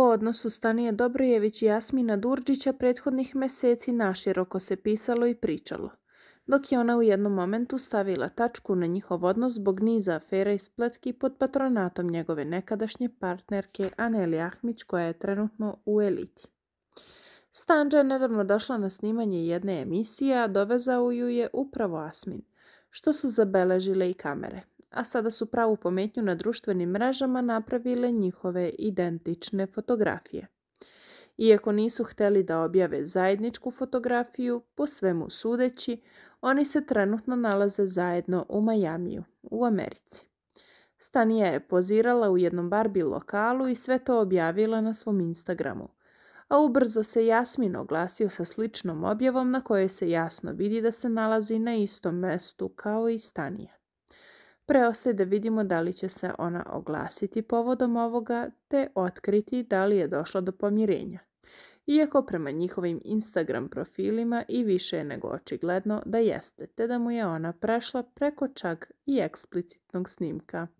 O odnosu Stanije Dobrojević i Jasmina Durđića prethodnih meseci naširoko se pisalo i pričalo, dok je ona u jednom momentu stavila tačku na njihov odnos zbog niza afera i spletki pod patronatom njegove nekadašnje partnerke Aneli Ahmić koja je trenutno u eliti. Stanđa je nedavno došla na snimanje jedne emisije, a dovezao ju je upravo Asmin, što su zabeležile i kamere a sada su pravu pometnju na društvenim mrežama napravile njihove identične fotografije. Iako nisu hteli da objave zajedničku fotografiju, po svemu sudeći, oni se trenutno nalaze zajedno u Majamiju, u Americi. Stanija je pozirala u jednom Barbie lokalu i sve to objavila na svom Instagramu. A ubrzo se Jasmin oglasio sa sličnom objavom na kojoj se jasno vidi da se nalazi na istom mestu kao i Stanija. Preostaje da vidimo da li će se ona oglasiti povodom ovoga te otkriti da li je došlo do pomirenja. Iako prema njihovim Instagram profilima i više je nego očigledno da jeste, te da mu je ona prešla preko čak i eksplicitnog snimka.